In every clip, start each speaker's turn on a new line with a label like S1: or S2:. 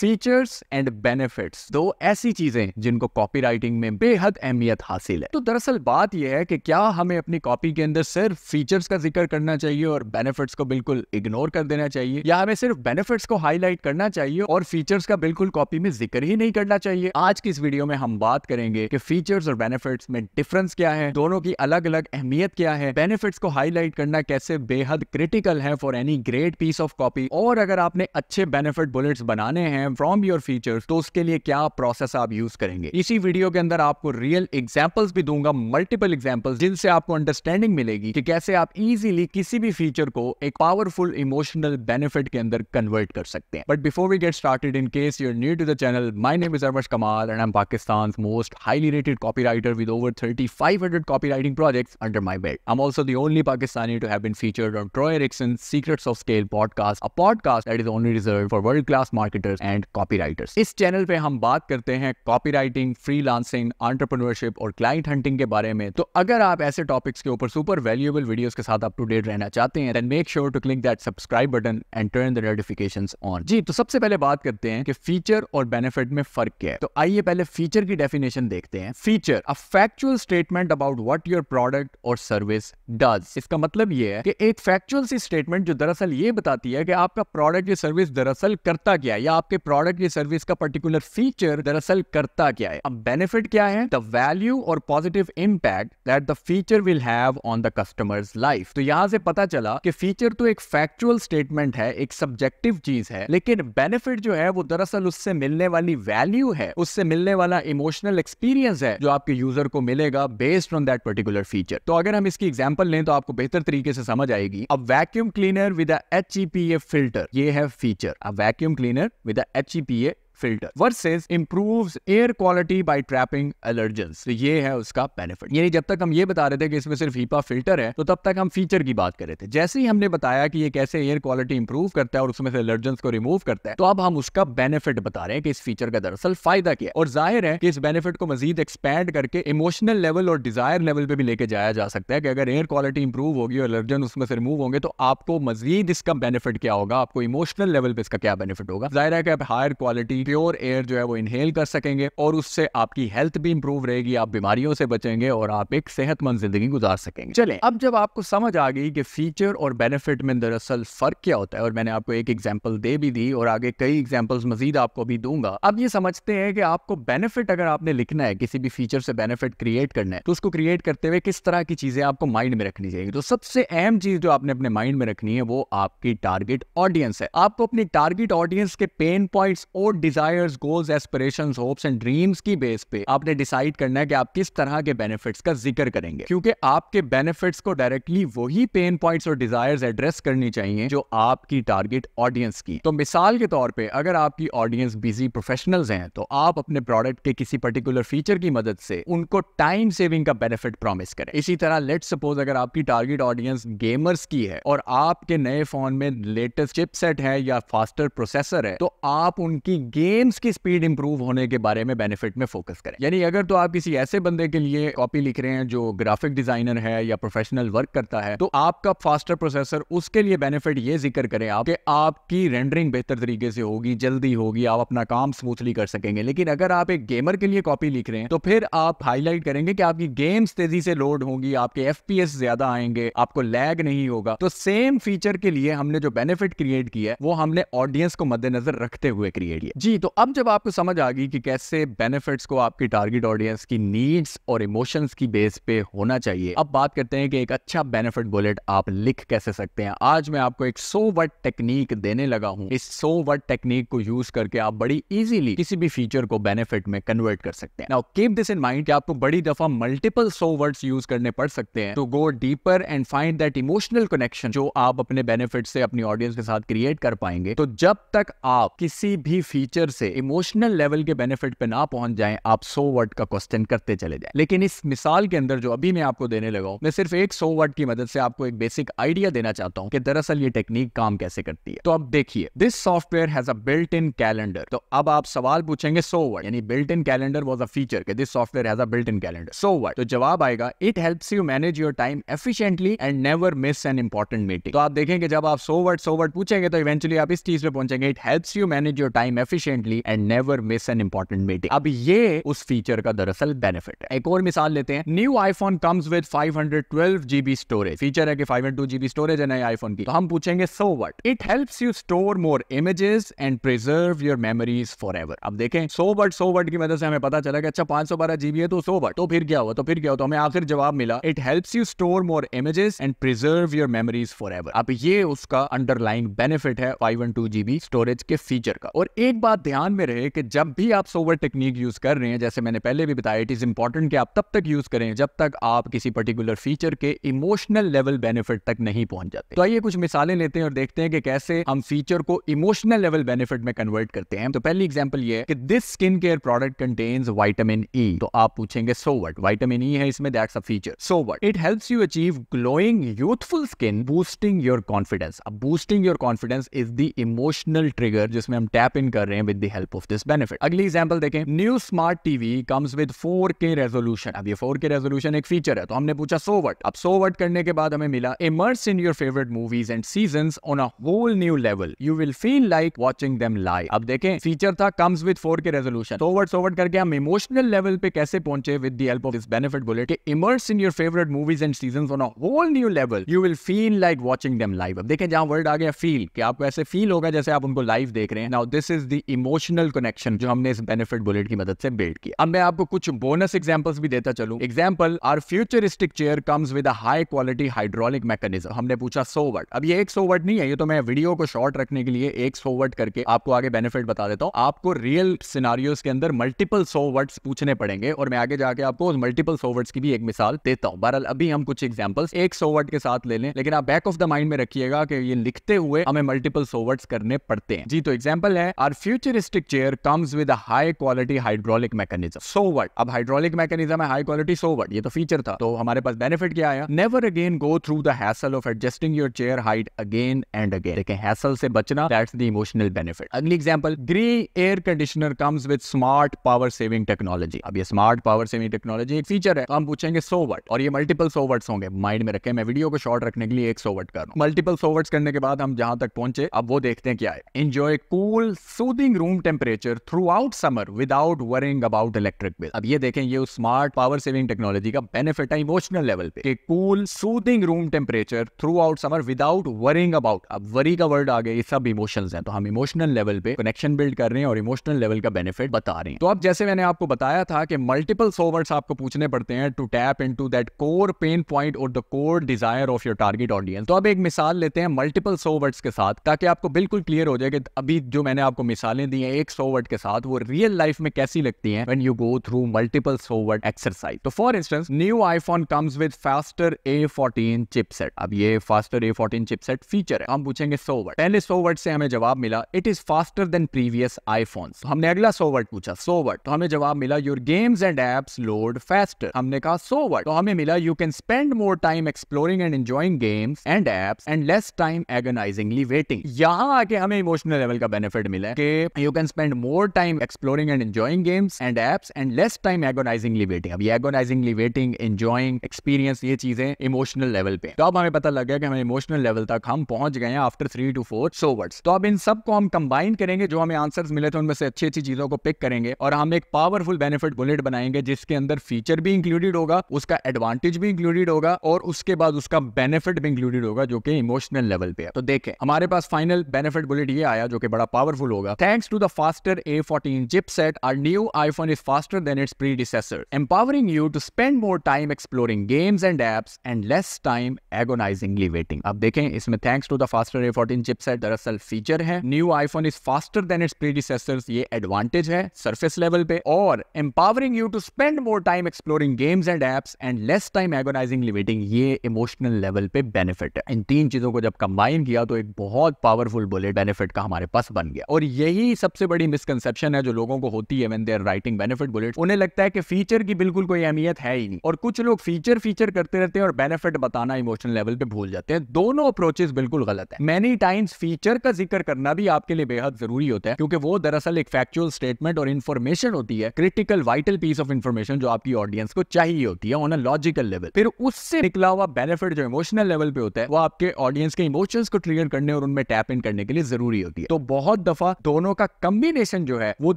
S1: Features and benefits दो ऐसी चीजें जिनको कॉपी राइटिंग में बेहद अहमियत हासिल है तो दरअसल बात यह है कि क्या हमें अपनी कॉपी के अंदर सिर्फ फीचर्स का जिक्र करना चाहिए और बेनिफिट्स को बिल्कुल इग्नोर कर देना चाहिए या हमें सिर्फ बेनिफिट्स को हाईलाइट करना चाहिए और फीचर्स का बिल्कुल कॉपी में जिक्र ही नहीं करना चाहिए आज की इस वीडियो में हम बात करेंगे कि फीचर्स और बेनिफिट्स में डिफरेंस क्या है दोनों की अलग अलग अहमियत क्या है बेनिफिट्स को हाईलाइट करना कैसे बेहद क्रिटिकल है for any great piece of copy और अगर आपने अच्छे बेनिफिट बुलेट्स बनाने हैं हैं फ्रॉम योर फीचर तो उसके लिए क्या प्रोसेस आप यूज करेंगे इसी वीडियो के अंदर आपको रियल एग्जाम्पल्स भी दूंगा मल्टीपल एग्जाम्पल्स जिनसे आपको अंडरस्टैंडिंग मिलेगी कि कैसे आप इजिली किसी भी फीचर को एक पावरफुल इमोशनल बेनिफिट के अंदर कन्वर्ट कर सकते हैं but before we get started in case you're new to the channel my name is Arvash Kamal and am Pakistan most highly rated copywriter with over thirty five hundred copywriting project under my belt I'm also the only Pakistani to have been featured on Troy Ericson secrets of scale podcast a podcast that is only reserve for world class marketers and and copywriters इस channel पे हम बात करते हैं copy copywriting freelancing entrepreneurship और client hunting के बारे में तो अगर आप ऐसे टॉपिक्स के ऊपर सुपर वैल्यूएबल वीडियोस के साथ अप टू डेट रहना चाहते हैं then make sure to click that subscribe button and turn the notification on जी तो सबसे पहले बात करते हैं कि फीचर और बेनिफिट में फर्क क्या है तो आइए पहले फीचर की डेफिनेशन देखते हैं feature a factual statement about what your product और सर्विस डज इसका मतलब ये है कि एक फैक्चुअल सी स्टेटमेंट जो दरअसल ये बताती है कि आपका प्रोडक्ट या सर्विस दरअसल करता क्या है या आपके प्रोडक्ट या सर्विस का पर्टिकुलर फीचर दरअसल करता क्या है अब बेनिफिट क्या है द वैल्यू और positive impact that the feature will have on the customers life तो यहाँ से पता चला कि फीचर तो एक फैक्चुअल स्टेटमेंट है एक सब्जेक्टिव चीज है लेकिन बेनिफिट जो है वो दरअसल उससे मिलने वाली वैल्यू है उससे मिलने वाला इमोशनल एक्सपीरियंस है जो आपके यूजर को मिलेगा based on that particular feature तो अगर हम इसकी एग्जाम्पल एग्जाम्पल लें तो आपको बेहतर तरीके से समझ आएगी अब vacuum cleaner with H E P A filter ये है फीचर अब vacuum cleaner with H E P A filter versus improve air quality by trapping allergens तो ये है उसका बेनिफिट यानी जब तक हम ये बता रहे थे कि इसमें सिर्फ हीपा फिल्टर है तो तब तक हम फीचर की बात कर रहे थे जैसे ही हमने बताया कि ये कैसे एयर क्वालिटी इंप्रूव करता है और उसमें से एलर्जेंस को रिमूव करता है तो अब हम उसका बेनिफिट बता रहे हैं कि इस फीचर का दरअसल फायदा क्या है और जाहिर है कि इस बेनिफिट को मजीद एक्सपैंड करके इमोशनल लेवल और डिजायर लेवल पे भी लेके जाया जा सकता है कि अगर एयर क्वालिटी इंप्रूव होगी और एलर्जन उसमें से रिमूव होंगे तो आपको मजीद इसका बेनिफिट क्या होगा आपको इमोशनल लेवल पे इसका क्या बेनिफिट होगा जाहिर है कि आप हायर क्वालिटी प्योर एयर जो है वो इनहेल कर सकेंगे और उससे आपकी हेल्थ भी इंप्रूव रहेगी आप बीमारियों से बचेंगे और आप एक सेहतमंद जिंदगी गुजार सकेंगे चले अब जब आपको समझ आ गई कि फीचर और बेनिफिट में दरअसल फर्क क्या होता है और मैंने आपको एक एग्जाम्पल दे भी दी और आगे कई एग्जाम्पल मजीद आपको भी दूंगा अब ये समझते हैं कि आपको बेनिफिट अगर आपने लिखना है किसी भी फीचर से बेनिफिट क्रिएट करना है तो उसको क्रिएट करते हुए किस तरह की चीजें आपको माइंड में रखनी चाहिए तो सबसे अहम चीज जो आपने अपने माइंड में रखनी है वो आपकी टारगेट ऑडियंस है आपको अपनी टारगेट ऑडियंस के पेन पॉइंट्स और desires goals aspiration hopes and dreams की बेस पे आपने डिसाइड करना है कि आप किस तरह के बेनिफिट्स का जिक्र करेंगे क्योंकि आपके बेनिफिट्स को डायरेक्टली वही पेन पॉइंट्स और डिजायर्स एड्रेस करनी चाहिए जो आपकी टारगेट ऑडियंस की तो मिसाल के तौर पे अगर आपकी ऑडियंस बिजी प्रोफेशनल्स हैं तो आप अपने प्रोडक्ट के किसी पर्टिकुलर फीचर की मदद से उनको टाइम सेविंग का बेनिफिट प्रॉमिस करें इसी तरह लेट सपोज अगर आपकी टारगेट ऑडियंस गेमर्स की है और आपके नए फोन में लेटेस्ट चिपसेट है या फास्टर प्रोसेसर है तो आप उनकी गेम्स की स्पीड इंप्रूव होने के बारे में बेनिफिट में फोकस करें यानी अगर तो आप किसी ऐसे बंदे के लिए कॉपी लिख रहे हैं जो ग्राफिक डिजाइनर है या प्रोफेशनल वर्क करता है तो आपका फास्टर प्रोसेसर उसके लिए बेनिफिट ये जिक्र करें आप कि आपकी रेंडरिंग बेहतर तरीके से होगी जल्दी होगी आप अपना काम स्मूथली कर सकेंगे लेकिन अगर आप एक गेमर के लिए कॉपी लिख रहे हैं तो फिर आप हाईलाइट करेंगे कि आपकी गेम्स तेजी से लोड होंगी आपके एफ ज्यादा आएंगे आपको लैग नहीं होगा तो सेम फीचर के लिए हमने जो बेनिफिट क्रिएट किया है वो हमने ऑडियंस को मद्देनजर रखते हुए क्रिएट किया जी जी तो अब जब आपको समझ आ गई कि कैसे बेनिफिट्स को आपकी टारगेट ऑडियंस की नीड्स और इमोशंस की बेस पे होना चाहिए अब बात करते हैं कि एक अच्छा बेनिफिट बुलेट आप लिख कैसे सकते हैं आज मैं आपको एक सो वर्ड टेक्निक देने लगा हूं इस सो वर्ड टेक्निक को यूज करके आप बड़ी इजीली किसी भी फीचर को बेनिफिट में कन्वर्ट कर सकते हैं now keep this in mind आपको बड़ी दफा मल्टीपल सो वर्ड्स यूज करने पड़ सकते हैं to go deeper and find that emotional connection जो आप अपने बेनिफिट से अपनी ऑडियंस के साथ क्रिएट कर पाएंगे तो जब तक आप किसी भी फीचर प्रेशर से इमोशनल लेवल के बेनिफिट पे ना पहुंच जाए आप सो वर्ड का क्वेश्चन करते चले जाए लेकिन इस मिसाल के अंदर जो अभी मैं आपको देने लगा हूं मैं सिर्फ एक सो वर्ड की मदद से आपको एक बेसिक आइडिया देना चाहता हूँ कि दरअसल ये टेक्निक काम कैसे करती है तो अब देखिए this software has a built in calendar तो अब आप सवाल पूछेंगे सो वर्ड यानी built in calendar was a feature के this software has a built in calendar so what तो जवाब आएगा it help you manage your time efficiently and never miss an important meeting तो आप देखेंगे जब आप सो वर्ड सो वर्ड पूछेंगे तो इवेंचुअली आप इस चीज पे पहुंचेंगे it help you manage your time efficient efficiently and never miss an important meeting अब ये उस फीचर का दरअसल बेनिफिट है एक और मिसाल लेते हैं new iPhone comes with 512 GB storage feature है कि 512 जीबी स्टोरेज है नए आईफोन की तो हम पूछेंगे so what it helps you store more images and preserve your memories forever अब देखें सो वट सो वट की मदद से हमें पता चला कि अच्छा पांच सौ बारह जीबी है तो सो वट तो फिर क्या हुआ तो फिर क्या हुआ तो हमें आखिर जवाब मिला it helps you store more images and preserve your memories forever अब ये उसका अंडरलाइन बेनिफिट है five one two GB storage के फीचर का और एक बात ध्यान में रहे कि जब भी आप सोवर टेक्निक यूज़ कर रहे हैं जैसे मैंने पहले भी बताया इट इज़ इंपॉर्टेंट कि आप तब तक यूज़ करें जब तक आप किसी पर्टिकुलर फीचर के इमोशनल लेवल बेनिफिट तक नहीं पहुंच जाते तो आइए कुछ मिसालें लेते हैं और देखते हैं कि कैसे हम फीचर को इमोशनल लेवल बेनिफिट में कन्वर्ट करते हैं तो पहली एग्जाम्पल ये कि this skin care product contains vitamin E तो आप पूछेंगे सोवट वाइटामिन ई है इसमें that's a feature so what it helps you achieve glowing youthful skin boosting your confidence अब boosting your confidence is the emotional trigger जिसमें हम tap in कर रहे हैं with the help of this benefit अगली example देखें new smart TV comes with four K resolution अब ये फोर के रेजोल्यूशन एक फीचर है तो हमने पूछा सो वट अब सो वट करने के बाद हमें मिला immerse in your favourite movies and season on a whole new level you will feel like watching them live अब देखें फीचर था comes with four K resolution so what so what करके हम इमोशनल लेवल पे कैसे पहुंचे with the help of this benefit बोले कि immerse in your favourite movies and season on a whole new level you will feel like watching them live अब देखें जहां वर्ड आ गया फील कि आपको ऐसे फील होगा जैसे आप उनको लाइव देख रहे हैं now this is the emotional connection जो हमने इस बेनिफिट बुलेट की मदद से बिल्ड की अब मैं आपको कुछ बोनस एग्जाम्पल्स भी देता चलू example our futuristic chair comes with high quality hydraulic mechanism हमने पूछा सो वर्ड अब ये एक सो वर्ड नहीं है ये तो मैं वीडियो को शॉर्ट रखने के लिए एक सो वर्ड करके आपको आगे बेनिफिट बता देता हूँ आपको रियल सिनारियोज के अंदर मल्टीपल सो वर्ड पूछने पड़ेंगे और मैं आगे जाके आपको उस मल्टीपल सो की भी एक मिसाल देता हूँ बहरहाल अभी हम कुछ एग्जाम्पल्स एक सो वर्ड के साथ ले लें लेकिन आप बैक ऑफ द माइंड में रखिएगा कि ये लिखते हुए हमें मल्टीपल सो करने पड़ते हैं जी तो एग्जाम्पल है our future futuristic chair comes with a high quality hydraulic mechanism so what अब हाइड्रोलिक मैकेनिज्म है हाई क्वालिटी सो वट ये तो फीचर था तो हमारे पास बेनिफिट क्या आया never again go through the hassle of adjusting your chair height again and again लेकिन हैसल से बचना दैट्स द इमोशनल बेनिफिट अगली example Gree air conditioner comes with smart power saving technology अब ये स्मार्ट पावर सेविंग टेक्नोलॉजी एक feature है हम पूछेंगे सो वट और ये मल्टीपल सो वर्ड्स होंगे माइंड में रखे मैं वीडियो को शॉर्ट रखने के लिए एक सो वट कर मल्टीपल सो वर्ड्स करने के बाद हम जहां तक पहुंचे अब वो देखते हैं क्या है enjoy cool soothing room temperature throughout summer without worrying about electric bill अब ये देखें ये स्मार्ट पावर सेविंग टेक्नोलॉजी का बेनिफिट है इमोशनल लेवल पे cool soothing room temperature throughout summer without worrying about अब वरी का word आ गया ये सब इमोशंस हैं तो हम इमोशनल लेवल पे कनेक्शन बिल्ड कर रहे हैं और इमोशनल लेवल का बेनिफिट बता रहे हैं तो अब जैसे मैंने आपको बताया था कि मल्टीपल सोवर्स आपको पूछने पड़ते हैं to tap into that core pain point और the core desire of your target audience तो अब एक मिसाल लेते हैं मल्टीपल सोवर्ड्स के साथ ताकि आपको बिल्कुल क्लियर हो जाए कि अभी जो मैंने आपको मिसालें मैंने दी है एक सोवर्ट के साथ वो रियल लाइफ में कैसी लगती है when you go through multiple so what exercise तो for instance new iPhone comes with faster A fourteen chipset अब ये faster A fourteen chipset feature है हम पूछेंगे सोवर्ट पहले सोवर्ट से हमें जवाब मिला it is faster than previous iPhone हमने अगला सोवर्ट पूछा सोवर्ट तो हमें जवाब मिला your games and apps load faster हमने कहा सोवर्ट तो हमें मिला you can spend more time exploring and enjoying games and apps and less time agonisingly waiting यहाँ आके हमें इमोशनल लेवल का बेनिफिट मिला है कि you can spend more time exploring and enjoying games and apps and less time agonisingly waiting अभी agonisingly waiting enjoying experience ये चीजें इमोशनल लेवल पे तो अब हमें पता लग गया कि हम इमोशनल लेवल तक हम पहुंच गए after three to four so whats तो अब इन सबको हम कंबाइन करेंगे जो हमें आंसर मिले थे उनमें से अच्छी अच्छी चीजों को पिक करेंगे और हम एक पावरफुल बेनिफिट बुलेट बनाएंगे जिसके अंदर फीचर भी इंक्लूडेड होगा उसका एडवांटेज भी इंक्लूडेड होगा और उसके बाद उसका बेनिफिट भी इंक्लूडेड होगा जो कि इमोशनल लेवल पे है तो देखें हमारे पास फाइनल बेनिफिट बुलेट ये आया जो कि बड़ा पावरफुल होगा thanks Thanks to the faster A14 chipset, our new iPhone is faster than its predecessor, empowering you to spend more time exploring games and apps and less time agonizingly waiting. अब देखें इसमें thanks to the faster A14 chipset दरअसल feature है new iPhone is faster than its predecessors ये advantage है surface level पे और empowering you to spend more time exploring games and apps and less time agonisingly waiting ये emotional level पे benefit है इन तीन चीजों को जब कंबाइन किया तो एक बहुत पावरफुल बुलेट बेनिफिट का हमारे पास बन गया और यही यही सबसे बड़ी मिसकनसेप्शन है जो लोगों को होती है when they're writing benefit bullet उन्हें लगता है कि फीचर की बिल्कुल कोई अहमियत है ही नहीं और कुछ लोग फीचर फीचर करते रहते हैं और बेनिफिट बताना इमोशनल लेवल पे भूल जाते हैं दोनों अप्रोचेस बिल्कुल गलत है मैनी टाइम्स फीचर का जिक्र करना भी आपके लिए बेहद जरूरी होता है क्योंकि वो दरअसल एक फैक्चुअल स्टेटमेंट और इन्फॉर्मेशन होती है critical vital piece of information जो आपकी ऑडियंस को चाहिए होती है ऑन अ लॉजिकल लेवल फिर उससे निकला हुआ बेनिफिट जो इमोशनल लेवल पे होता है वो आपके ऑडियंस के इमोशंस को ट्रिगर करने और उनमें टैप इन करने के लिए जरूरी होती है तो बहुत दफा दोनों का का कम्बिनेशन जो है वो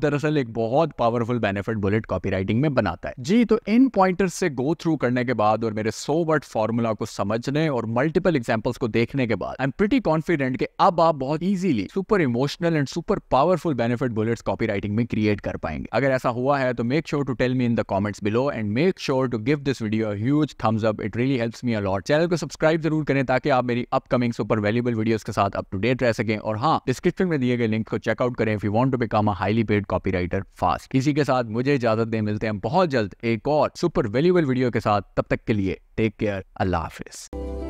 S1: दरअसल एक बहुत पावरफुल बेनिफिट बुलेट कॉपी में बनाता है जी तो इन पॉइंटर्स से गो थ्रू करने के बाद और मेरे सो वर्ड फॉर्मूला को समझने और मल्टीपल एग्जाम्पल्स को देखने के बाद आई एम प्रिटी कॉन्फिडेंट कि अब आप बहुत easily super emotional and super powerful benefit bullets writing में क्रिएट कर पाएंगे अगर ऐसा हुआ है तो make sure to tell me in the comments below and make sure to give this video huge thumbs up it really helps me a lot channel को subscribe जरूर करें ताकि आप मेरी अपकमिंग सुपर वैल्यूबल वीडियोस के साथ अप टू डेट रह सकें और हाँ डिस्क्रिप्शन में दिए गए लिंक को चेकआउट करें if you want to become highly paid copywriter fast इसी के साथ मुझे इजाजत दे मिलते हैं बहुत जल्द एक और सुपर वैल्यूबल वीडियो के साथ तब तक के लिए टेक केयर अल्लाह हाफिज़